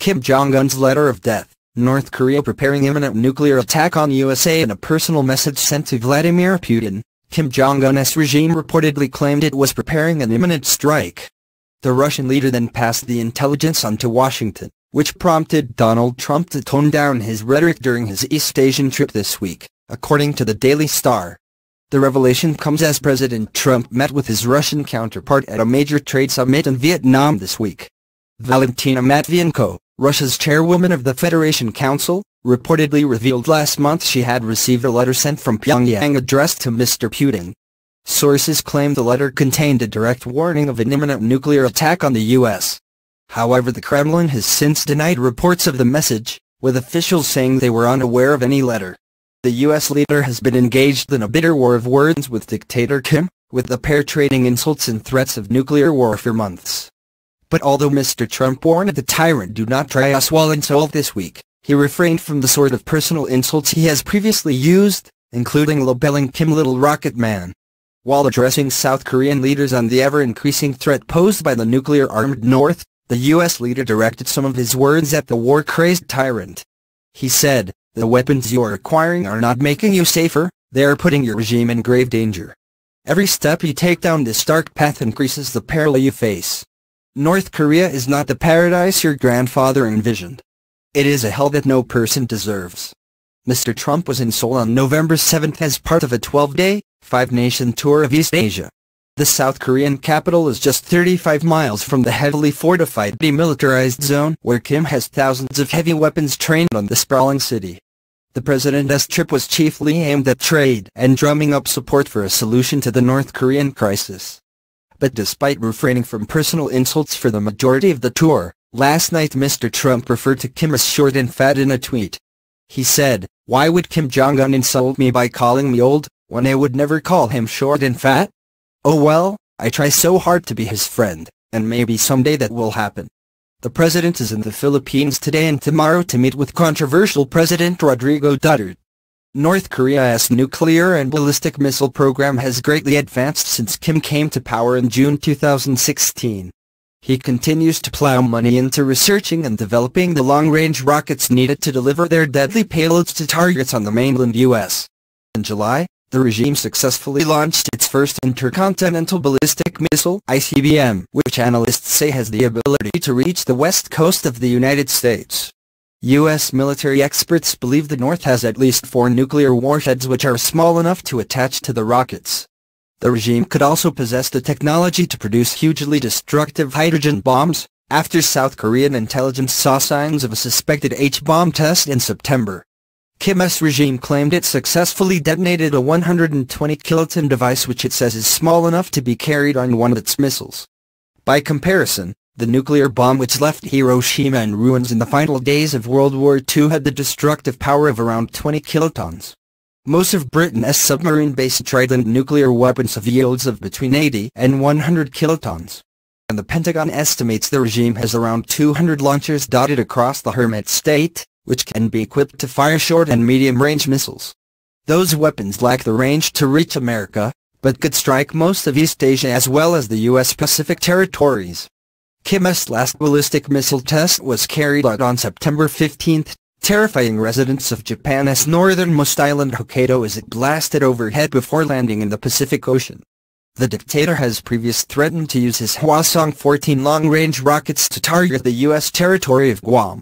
Kim Jong-un's letter of death, North Korea preparing imminent nuclear attack on USA In a personal message sent to Vladimir Putin, Kim Jong-un's regime reportedly claimed it was preparing an imminent strike. The Russian leader then passed the intelligence on to Washington, which prompted Donald Trump to tone down his rhetoric during his East Asian trip this week, according to the Daily Star. The revelation comes as President Trump met with his Russian counterpart at a major trade summit in Vietnam this week. Valentina Matvienko, Russia's chairwoman of the Federation Council, reportedly revealed last month she had received a letter sent from Pyongyang addressed to Mr. Putin. Sources claim the letter contained a direct warning of an imminent nuclear attack on the U.S. However the Kremlin has since denied reports of the message, with officials saying they were unaware of any letter. The U.S. leader has been engaged in a bitter war of words with dictator Kim, with the pair trading insults and threats of nuclear war for months. But although Mr. Trump warned the tyrant do not try us while insult this week, he refrained from the sort of personal insults he has previously used, including labeling Kim Little Rocket Man. While addressing South Korean leaders on the ever-increasing threat posed by the nuclear-armed North, the U.S. leader directed some of his words at the war-crazed tyrant. He said, the weapons you're acquiring are not making you safer, they're putting your regime in grave danger. Every step you take down this dark path increases the peril you face. North Korea is not the paradise your grandfather envisioned. It is a hell that no person deserves. Mr. Trump was in Seoul on November 7 as part of a 12-day, five-nation tour of East Asia. The South Korean capital is just 35 miles from the heavily fortified demilitarized zone where Kim has thousands of heavy weapons trained on the sprawling city. The president's trip was chiefly aimed at trade and drumming up support for a solution to the North Korean crisis but despite refraining from personal insults for the majority of the tour, last night Mr. Trump referred to Kim as short and fat in a tweet. He said, why would Kim Jong-un insult me by calling me old, when I would never call him short and fat? Oh well, I try so hard to be his friend, and maybe someday that will happen. The president is in the Philippines today and tomorrow to meet with controversial President Rodrigo Duterte. North Korea's nuclear and ballistic missile program has greatly advanced since Kim came to power in June 2016. He continues to plow money into researching and developing the long-range rockets needed to deliver their deadly payloads to targets on the mainland U.S. In July, the regime successfully launched its first intercontinental ballistic missile ICBM, which analysts say has the ability to reach the west coast of the United States. U.S. military experts believe the North has at least four nuclear warheads which are small enough to attach to the rockets. The regime could also possess the technology to produce hugely destructive hydrogen bombs, after South Korean intelligence saw signs of a suspected H-bomb test in September. Kim's regime claimed it successfully detonated a 120 kiloton device which it says is small enough to be carried on one of its missiles. By comparison, the nuclear bomb which left Hiroshima in ruins in the final days of World War II had the destructive power of around 20 kilotons. Most of Britain's submarine-based Trident nuclear weapons have yields of between 80 and 100 kilotons. And the Pentagon estimates the regime has around 200 launchers dotted across the hermit state, which can be equipped to fire short and medium-range missiles. Those weapons lack the range to reach America, but could strike most of East Asia as well as the U.S. Pacific territories. Kim's last ballistic missile test was carried out on September 15, terrifying residents of Japan's northernmost island Hokkaido as it blasted overhead before landing in the Pacific Ocean. The dictator has previously threatened to use his Hwasong-14 long-range rockets to target the U.S. territory of Guam.